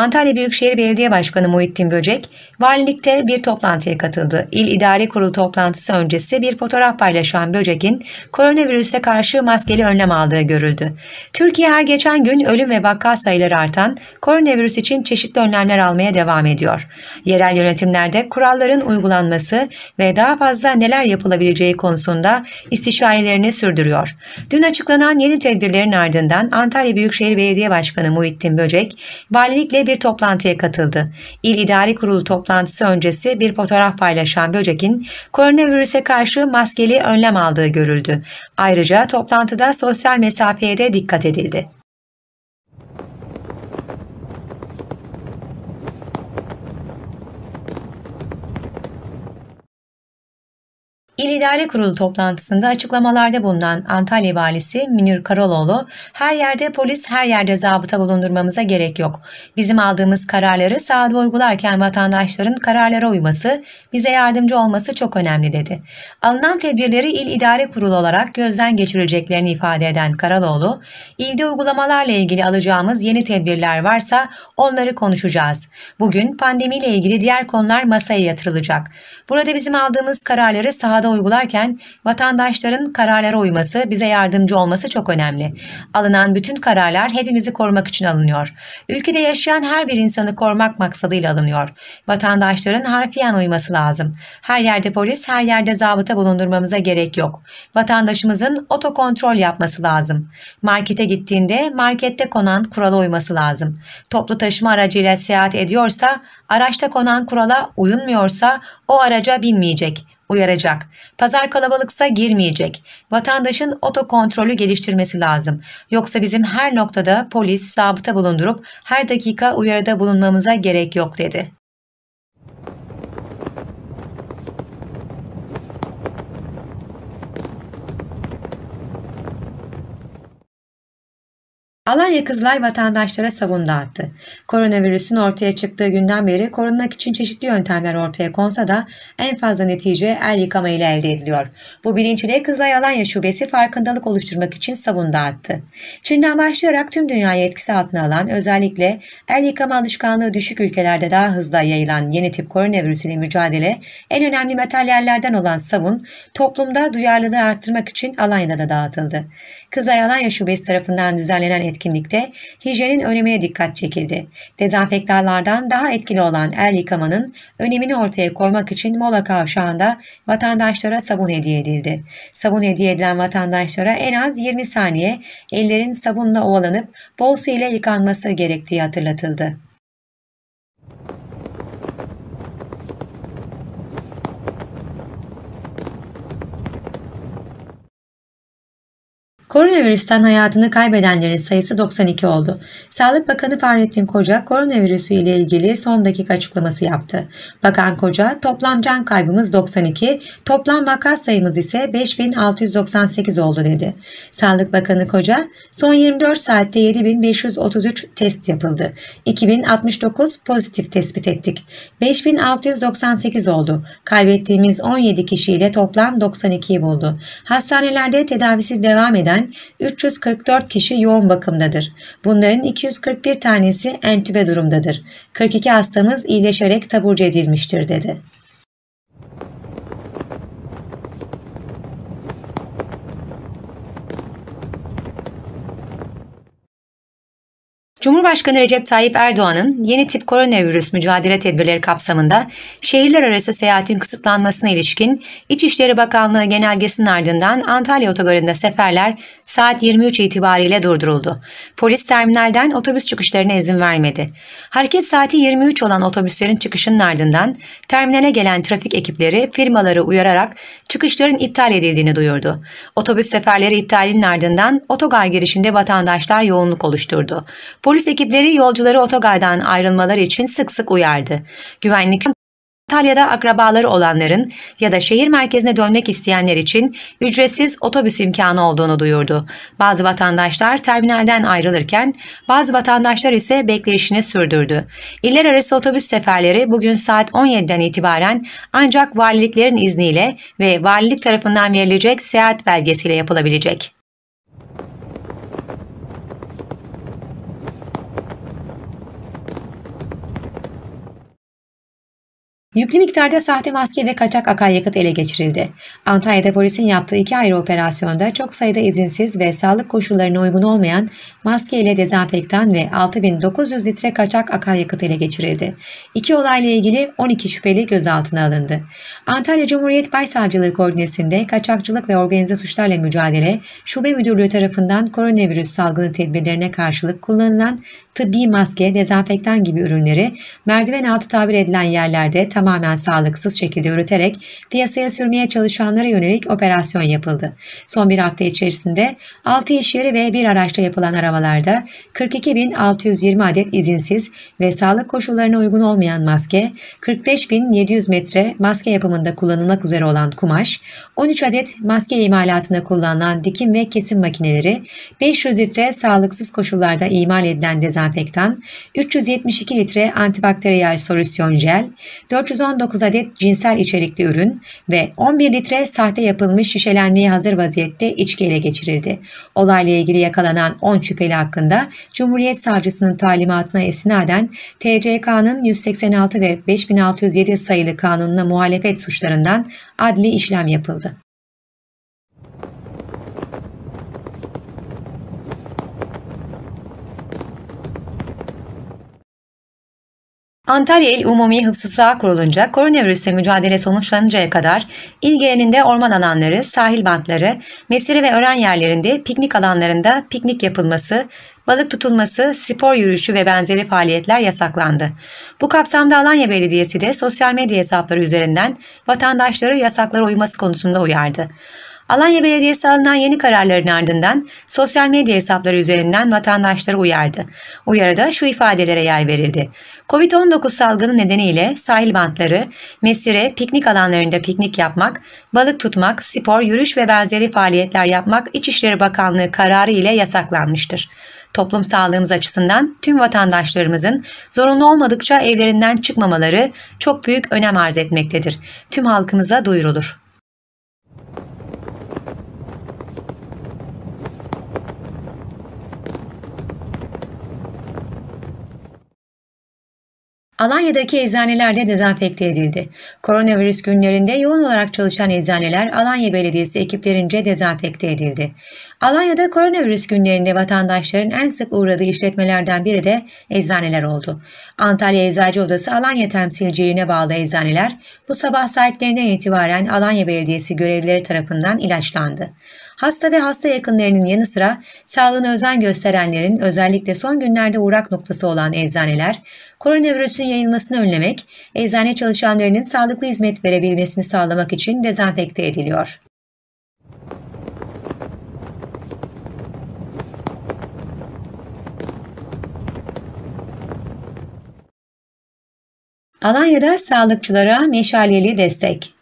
Antalya Büyükşehir Belediye Başkanı Muhittin Böcek, valilikte bir toplantıya katıldı. İl İdare Kurulu toplantısı öncesi bir fotoğraf paylaşan Böcek'in koronavirüse karşı maskeli önlem aldığı görüldü. Türkiye her geçen gün ölüm ve vaka sayıları artan koronavirüs için çeşitli önlemler almaya devam ediyor. Yerel yönetimlerde kuralların uygulanması ve daha fazla neler yapılabileceği konusunda istişarelerini sürdürüyor. Dün açıklanan yeni tedbirlerin ardından Antalya Büyükşehir Belediye Başkanı Muhittin Böcek, valilikle bir toplantıya katıldı. İl İdari Kurulu toplantısı öncesi bir fotoğraf paylaşan Böcek'in koronavirüse karşı maskeli önlem aldığı görüldü. Ayrıca toplantıda sosyal mesafeye de dikkat edildi. İl İdare Kurulu toplantısında açıklamalarda bulunan Antalya Valisi Münir Karaloğlu, her yerde polis, her yerde zabıta bulundurmamıza gerek yok. Bizim aldığımız kararları sahada uygularken vatandaşların kararlara uyması, bize yardımcı olması çok önemli dedi. Alınan tedbirleri İl İdare Kurulu olarak gözden geçireceklerini ifade eden Karaloğlu, ilde uygulamalarla ilgili alacağımız yeni tedbirler varsa onları konuşacağız. Bugün pandemiyle ilgili diğer konular masaya yatırılacak. Burada bizim aldığımız kararları sahada uygularken vatandaşların kararlara uyması, bize yardımcı olması çok önemli. Alınan bütün kararlar hepimizi korumak için alınıyor. Ülkede yaşayan her bir insanı korumak maksadıyla alınıyor. Vatandaşların harfiyen uyması lazım. Her yerde polis, her yerde zabıta bulundurmamıza gerek yok. Vatandaşımızın otokontrol yapması lazım. Markete gittiğinde markette konan kurala uyması lazım. Toplu taşıma aracıyla seyahat ediyorsa, araçta konan kurala uyunmuyorsa o araca binmeyecek uyaracak. Pazar kalabalıksa girmeyecek. Vatandaşın otokontrolü geliştirmesi lazım. Yoksa bizim her noktada polis, zabıta bulundurup her dakika uyarıda bulunmamıza gerek yok dedi. Alanya Kızılay vatandaşlara savun dağıttı. Koronavirüsün ortaya çıktığı günden beri korunmak için çeşitli yöntemler ortaya konsa da en fazla netice el yıkama ile elde ediliyor. Bu bilinçle Kızılay Alanya Şubesi farkındalık oluşturmak için savun dağıttı. Çin'den başlayarak tüm dünyayı etkisi altına alan özellikle el yıkama alışkanlığı düşük ülkelerde daha hızlı yayılan yeni tip koronavirüs ile mücadele en önemli materyallerden olan savun toplumda duyarlılığı arttırmak için Alanya'da da dağıtıldı. Kızılay Alanya Şubesi tarafından düzenlenen etkinlik etkinlikte hijyenin önemine dikkat çekildi. Dezenfektanlardan daha etkili olan el yıkamanın önemini ortaya koymak için Mola kavşağında vatandaşlara sabun hediye edildi. Sabun hediye edilen vatandaşlara en az 20 saniye ellerin sabunla ovalanıp bol su ile yıkanması gerektiği hatırlatıldı. Koronavirüsten hayatını kaybedenlerin sayısı 92 oldu. Sağlık Bakanı Fahrettin Koca koronavirüsü ile ilgili son dakika açıklaması yaptı. Bakan Koca toplam can kaybımız 92, toplam vaka sayımız ise 5698 oldu dedi. Sağlık Bakanı Koca son 24 saatte 7533 test yapıldı. 2069 pozitif tespit ettik. 5698 oldu. Kaybettiğimiz 17 kişiyle toplam 92'yi buldu. Hastanelerde tedavisi devam eden rağmen 344 kişi yoğun bakımdadır. Bunların 241 tanesi entübe durumdadır. 42 hastamız iyileşerek taburcu edilmiştir dedi. Cumhurbaşkanı Recep Tayyip Erdoğan'ın yeni tip koronavirüs mücadele tedbirleri kapsamında şehirler arası seyahatin kısıtlanmasına ilişkin İçişleri Bakanlığı genelgesinin ardından Antalya otogarında seferler saat 23 itibariyle durduruldu. Polis terminalden otobüs çıkışlarına izin vermedi. Hareket saati 23 olan otobüslerin çıkışının ardından terminale gelen trafik ekipleri firmaları uyararak çıkışların iptal edildiğini duyurdu. Otobüs seferleri iptalinin ardından otogar girişinde vatandaşlar yoğunluk oluşturdu. Polis Polis ekipleri yolcuları otogardan ayrılmalar için sık sık uyardı. Güvenlik İtalya'da akrabaları olanların ya da şehir merkezine dönmek isteyenler için ücretsiz otobüs imkanı olduğunu duyurdu. Bazı vatandaşlar terminalden ayrılırken bazı vatandaşlar ise bekleyişini sürdürdü. İller arası otobüs seferleri bugün saat 17'den itibaren ancak valiliklerin izniyle ve valilik tarafından verilecek seyahat belgesiyle yapılabilecek. Yüklü miktarda sahte maske ve kaçak akaryakıt ele geçirildi. Antalya'da polisin yaptığı iki ayrı operasyonda çok sayıda izinsiz ve sağlık koşullarına uygun olmayan maske ile dezenfektan ve 6900 litre kaçak akaryakıt ele geçirildi. İki olayla ilgili 12 şüpheli gözaltına alındı. Antalya Cumhuriyet Başsavcılığı koordinesinde kaçakçılık ve organize suçlarla mücadele şube müdürlüğü tarafından koronavirüs salgını tedbirlerine karşılık kullanılan tıbbi maske, dezenfektan gibi ürünleri merdiven altı tabir edilen yerlerde tamamen sağlıksız şekilde yürüterek piyasaya sürmeye çalışanlara yönelik operasyon yapıldı. Son bir hafta içerisinde 6 iş yeri ve bir araçta yapılan aramalarda 42.620 adet izinsiz ve sağlık koşullarına uygun olmayan maske, 45.700 metre maske yapımında kullanılmak üzere olan kumaş, 13 adet maske imalatında kullanılan dikim ve kesim makineleri, 500 litre sağlıksız koşullarda imal edilen dezenfektan, 372 litre antibakteriyel solüsyon jel, 400 419 adet cinsel içerikli ürün ve 11 litre sahte yapılmış şişelenmeye hazır vaziyette içki ele geçirildi. Olayla ilgili yakalanan 10 şüpheli hakkında Cumhuriyet Savcısının talimatına esnaden TCK'nın 186 ve 5607 sayılı kanununa muhalefet suçlarından adli işlem yapıldı. Antalya İl Umumi Hıfzı Sağ kurulunca koronavirüsle mücadele sonuçlanıncaya kadar il genelinde orman alanları, sahil bantları, mesire ve öğren yerlerinde piknik alanlarında piknik yapılması, balık tutulması, spor yürüyüşü ve benzeri faaliyetler yasaklandı. Bu kapsamda Alanya Belediyesi de sosyal medya hesapları üzerinden vatandaşları yasaklara uyması konusunda uyardı. Alanya Belediyesi alınan yeni kararların ardından sosyal medya hesapları üzerinden vatandaşları uyardı. Uyarıda şu ifadelere yer verildi. Covid-19 salgını nedeniyle sahil bantları, mesire, piknik alanlarında piknik yapmak, balık tutmak, spor, yürüyüş ve benzeri faaliyetler yapmak İçişleri Bakanlığı kararı ile yasaklanmıştır. Toplum sağlığımız açısından tüm vatandaşlarımızın zorunlu olmadıkça evlerinden çıkmamaları çok büyük önem arz etmektedir. Tüm halkımıza duyurulur. Alanya'daki eczaneler de dezenfekte edildi. Koronavirüs günlerinde yoğun olarak çalışan eczaneler Alanya Belediyesi ekiplerince dezenfekte edildi. Alanya'da koronavirüs günlerinde vatandaşların en sık uğradığı işletmelerden biri de eczaneler oldu. Antalya Eczacı Odası Alanya temsilciliğine bağlı eczaneler bu sabah sahiplerinden itibaren Alanya Belediyesi görevlileri tarafından ilaçlandı. Hasta ve hasta yakınlarının yanı sıra sağlığına özen gösterenlerin özellikle son günlerde uğrak noktası olan eczaneler, koronavirüsün yayılmasını önlemek, eczane çalışanlarının sağlıklı hizmet verebilmesini sağlamak için dezenfekte ediliyor. Alanya'da sağlıkçılara meşaleli destek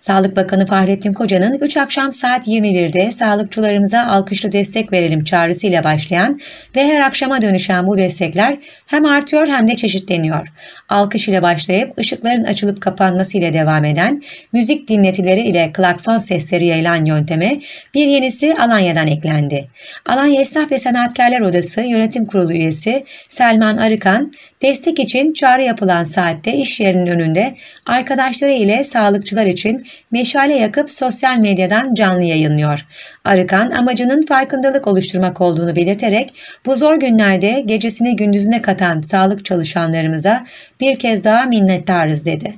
Sağlık Bakanı Fahrettin Koca'nın 3 akşam saat 21'de sağlıkçılarımıza alkışlı destek verelim çağrısıyla başlayan ve her akşama dönüşen bu destekler hem artıyor hem de çeşitleniyor. Alkış ile başlayıp ışıkların açılıp kapanması ile devam eden müzik dinletileri ile klakson sesleri yayılan yönteme bir yenisi Alanya'dan eklendi. Alanya Esnaf ve Sanatkarlar Odası Yönetim Kurulu üyesi Selman Arıkan, destek için çağrı yapılan saatte iş yerinin önünde arkadaşları ile sağlıkçılar için meşale yakıp sosyal medyadan canlı yayınlıyor. Arıkan amacının farkındalık oluşturmak olduğunu belirterek bu zor günlerde gecesini gündüzüne katan sağlık çalışanlarımıza bir kez daha minnettarız dedi.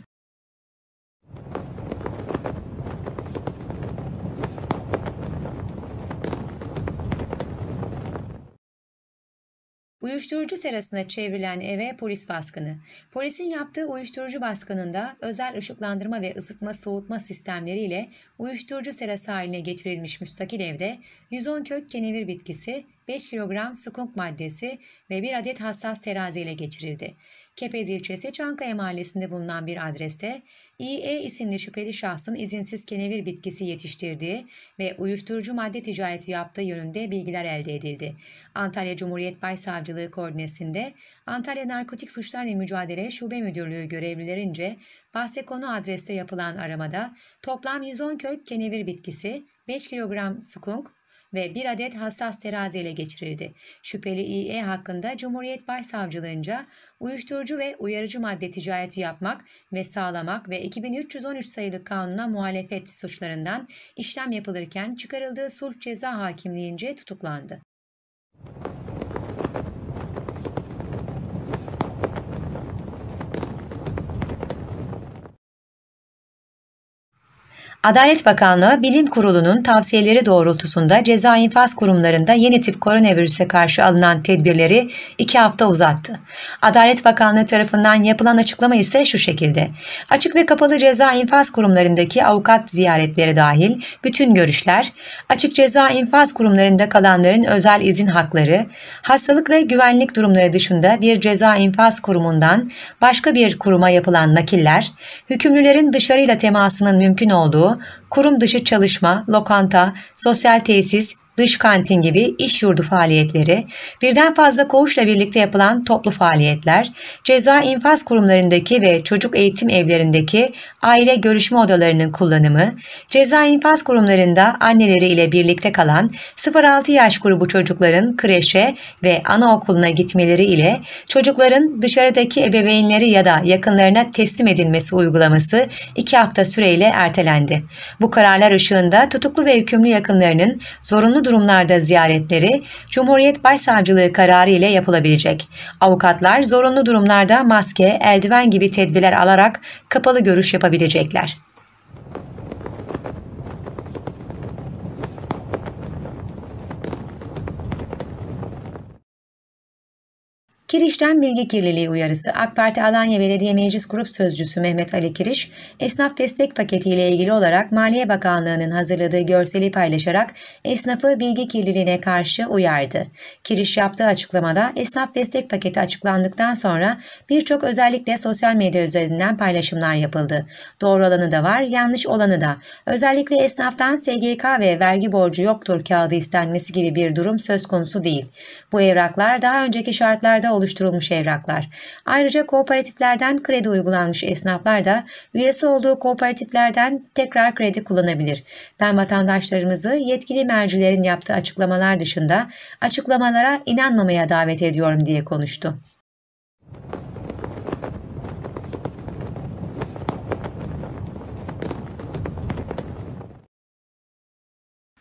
Uyuşturucu serasına çevrilen eve polis baskını. Polisin yaptığı uyuşturucu baskınında özel ışıklandırma ve ısıtma soğutma sistemleriyle uyuşturucu serası haline getirilmiş müstakil evde 110 kök kenevir bitkisi, 5 kilogram sukunk maddesi ve bir adet hassas terazi ile geçirildi. Kepez ilçesi Çankaya mahallesinde bulunan bir adreste İE isimli şüpheli şahsın izinsiz kenevir bitkisi yetiştirdiği ve uyuşturucu madde ticareti yaptığı yönünde bilgiler elde edildi. Antalya Cumhuriyet Başsavcılığı koordinesinde Antalya Narkotik Suçlarla Mücadele Şube Müdürlüğü görevlilerince bahse konu adreste yapılan aramada toplam 110 kök kenevir bitkisi, 5 kilogram sukunk ve bir adet hassas terazi ele geçirildi. Şüpheli İE hakkında Cumhuriyet Başsavcılığınca uyuşturucu ve uyarıcı madde ticareti yapmak ve sağlamak ve 2313 sayılı kanuna muhalefet suçlarından işlem yapılırken çıkarıldığı sulh ceza hakimliğince tutuklandı. Adalet Bakanlığı Bilim Kurulu'nun tavsiyeleri doğrultusunda ceza infaz kurumlarında yeni tip koronavirüse karşı alınan tedbirleri iki hafta uzattı. Adalet Bakanlığı tarafından yapılan açıklama ise şu şekilde. Açık ve kapalı ceza infaz kurumlarındaki avukat ziyaretleri dahil bütün görüşler, açık ceza infaz kurumlarında kalanların özel izin hakları, hastalık ve güvenlik durumları dışında bir ceza infaz kurumundan başka bir kuruma yapılan nakiller, hükümlülerin dışarıyla temasının mümkün olduğu kurum dışı çalışma, lokanta, sosyal tesis, dış kantin gibi iş yurdu faaliyetleri, birden fazla koğuşla birlikte yapılan toplu faaliyetler, ceza infaz kurumlarındaki ve çocuk eğitim evlerindeki aile görüşme odalarının kullanımı, ceza infaz kurumlarında anneleri ile birlikte kalan 0-6 yaş grubu çocukların kreşe ve anaokuluna gitmeleri ile çocukların dışarıdaki ebeveynleri ya da yakınlarına teslim edilmesi uygulaması 2 hafta süreyle ertelendi. Bu kararlar ışığında tutuklu ve hükümlü yakınlarının zorunlu durumlarda ziyaretleri Cumhuriyet Başsavcılığı kararı ile yapılabilecek. Avukatlar zorunlu durumlarda maske, eldiven gibi tedbirler alarak kapalı görüş yapabilecekler. Kiriş'ten bilgi kirliliği uyarısı AK Parti Alanya Belediye Meclis Grup Sözcüsü Mehmet Ali Kiriş, esnaf destek paketiyle ilgili olarak Maliye Bakanlığı'nın hazırladığı görseli paylaşarak esnafı bilgi kirliliğine karşı uyardı. Kiriş yaptığı açıklamada esnaf destek paketi açıklandıktan sonra birçok özellikle sosyal medya üzerinden paylaşımlar yapıldı. Doğru olanı da var, yanlış olanı da. Özellikle esnaftan SGK ve vergi borcu yoktur kağıdı istenmesi gibi bir durum söz konusu değil. Bu evraklar daha önceki şartlarda oluşturulmuş evraklar. Ayrıca kooperatiflerden kredi uygulanmış esnaflar da üyesi olduğu kooperatiflerden tekrar kredi kullanabilir. Ben vatandaşlarımızı yetkili mercilerin yaptığı açıklamalar dışında açıklamalara inanmamaya davet ediyorum diye konuştu.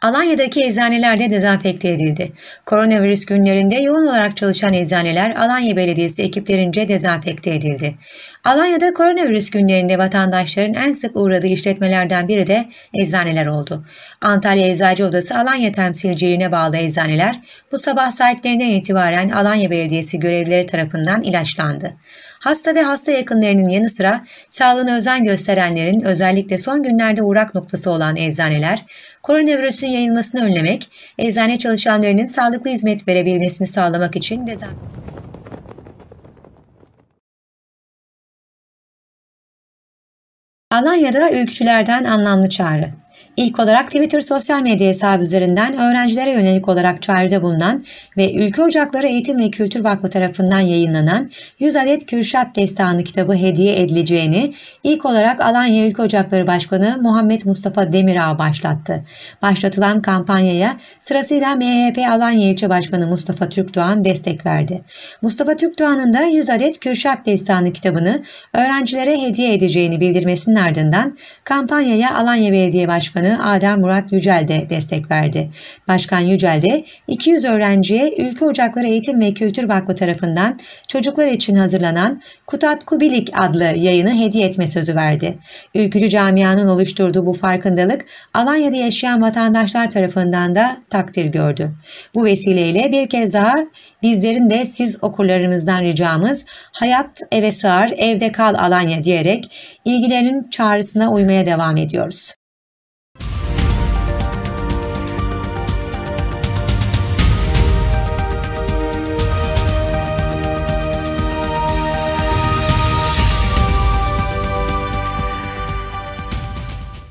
Alanya'daki eczaneler de dezenfekte edildi. Koronavirüs günlerinde yoğun olarak çalışan eczaneler Alanya Belediyesi ekiplerince dezenfekte edildi. Alanya'da koronavirüs günlerinde vatandaşların en sık uğradığı işletmelerden biri de eczaneler oldu. Antalya Eczacı Odası Alanya temsilciliğine bağlı eczaneler bu sabah saatlerinden itibaren Alanya Belediyesi görevlileri tarafından ilaçlandı. Hasta ve hasta yakınlarının yanı sıra sağlığına özen gösterenlerin özellikle son günlerde uğrak noktası olan eczaneler Koronavirüsün yayılmasını önlemek, eczane çalışanlarının sağlıklı hizmet verebilmesini sağlamak için dezenfektan Alanya'da ülkücülerden anlamlı çağrı. İlk olarak Twitter sosyal medya hesabı üzerinden öğrencilere yönelik olarak çağrıda bulunan ve Ülke Ocakları Eğitim ve Kültür Vakfı tarafından yayınlanan 100 adet Kürşat Destanı kitabı hediye edileceğini ilk olarak Alanya Ülke Ocakları Başkanı Muhammed Mustafa Demirağ başlattı. Başlatılan kampanyaya sırasıyla MHP Alanya İlçe Başkanı Mustafa Türkdoğan destek verdi. Mustafa Türkdoğan'ın da 100 adet Kürşat Destanı kitabını öğrencilere hediye edeceğini bildirmesinin ardından kampanyaya Alanya Belediye Başkanı Başkanı Adem Murat Yücel de destek verdi. Başkan Yücel de 200 öğrenciye Ülke Ocakları Eğitim ve Kültür Vakfı tarafından çocuklar için hazırlanan Kutat Kubilik adlı yayını hediye etme sözü verdi. Ülkücü camianın oluşturduğu bu farkındalık Alanya'da yaşayan vatandaşlar tarafından da takdir gördü. Bu vesileyle bir kez daha bizlerin de siz okurlarımızdan ricamız hayat eve sığar evde kal Alanya diyerek ilgilerinin çağrısına uymaya devam ediyoruz.